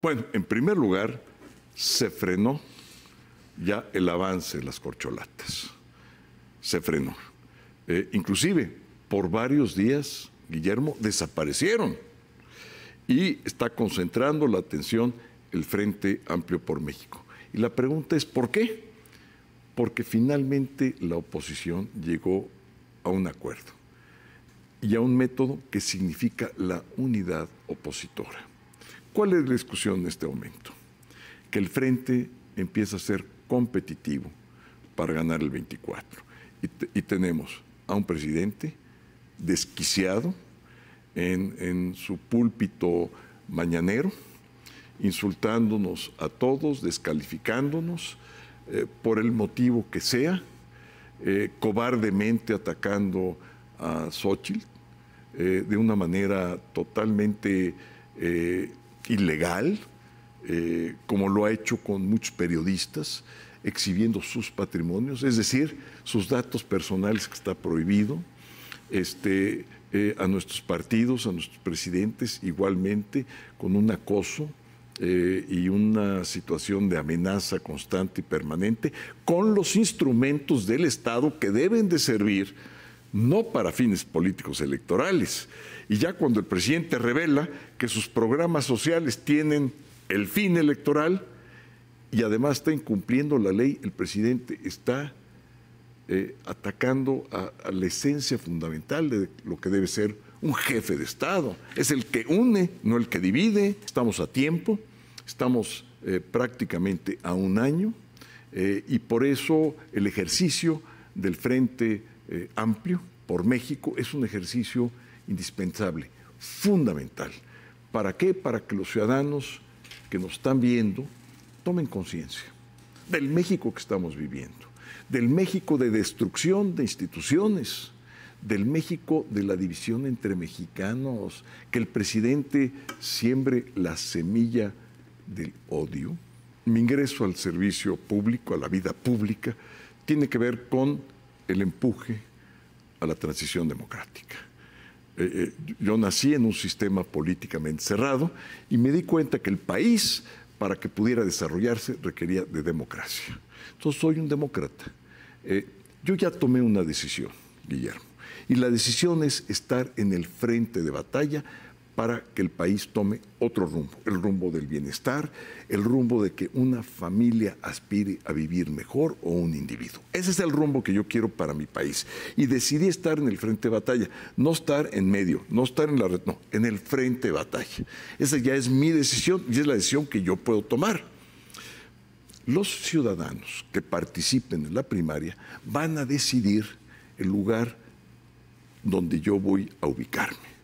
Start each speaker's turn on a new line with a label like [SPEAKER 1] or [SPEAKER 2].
[SPEAKER 1] Bueno, en primer lugar, se frenó ya el avance de las corcholatas. Se frenó. Eh, inclusive, por varios días, Guillermo, desaparecieron. Y está concentrando la atención el Frente Amplio por México. Y la pregunta es, ¿por qué? Porque finalmente la oposición llegó a un acuerdo y a un método que significa la unidad opositora. ¿Cuál es la discusión en este momento? Que el frente empieza a ser competitivo para ganar el 24. Y, tenemos a un presidente desquiciado en, su púlpito mañanero, insultándonos a todos, descalificándonos eh, por el motivo que sea, eh, cobardemente atacando a Xochitl eh, de una manera totalmente ilegal, eh, como lo ha hecho con muchos periodistas, exhibiendo sus patrimonios, es decir, sus datos personales que está prohibido, este, eh, a nuestros partidos, a nuestros presidentes, igualmente, con un acoso eh, y una situación de amenaza constante y permanente, con los instrumentos del Estado que deben de servir no para fines políticos electorales. Y ya cuando el presidente revela que sus programas sociales tienen el fin electoral y además está incumpliendo la ley, el presidente está eh, atacando a, la esencia fundamental de lo que debe ser un jefe de Estado. Es el que une, no el que divide. Estamos a tiempo, estamos eh, prácticamente a un año eh, y por eso el ejercicio del Frente eh, amplio por México es un ejercicio indispensable, fundamental. ¿Para qué? Para que los ciudadanos que nos están viendo tomen conciencia del México que estamos viviendo, del México de destrucción de instituciones, del México de la división entre mexicanos, que el presidente siembre la semilla del odio. Mi ingreso al servicio público, a la vida pública, tiene que ver con el empuje a la transición democrática. Eh, eh, yo nací en un sistema políticamente cerrado y me di cuenta que el país, para que pudiera desarrollarse, requería de democracia. Entonces soy un demócrata. Eh, yo ya tomé una decisión, Guillermo, y la decisión es estar en el frente de batalla para que el país tome otro rumbo, el rumbo del bienestar, el rumbo de que una familia aspire a vivir mejor o un individuo. Ese es el rumbo que yo quiero para mi país. Y decidí estar en el frente de batalla, no estar en medio, no estar en la red, no, en el frente de batalla. Esa ya es mi decisión y es la decisión que yo puedo tomar. Los ciudadanos que participen en la primaria van a decidir el lugar donde yo voy a ubicarme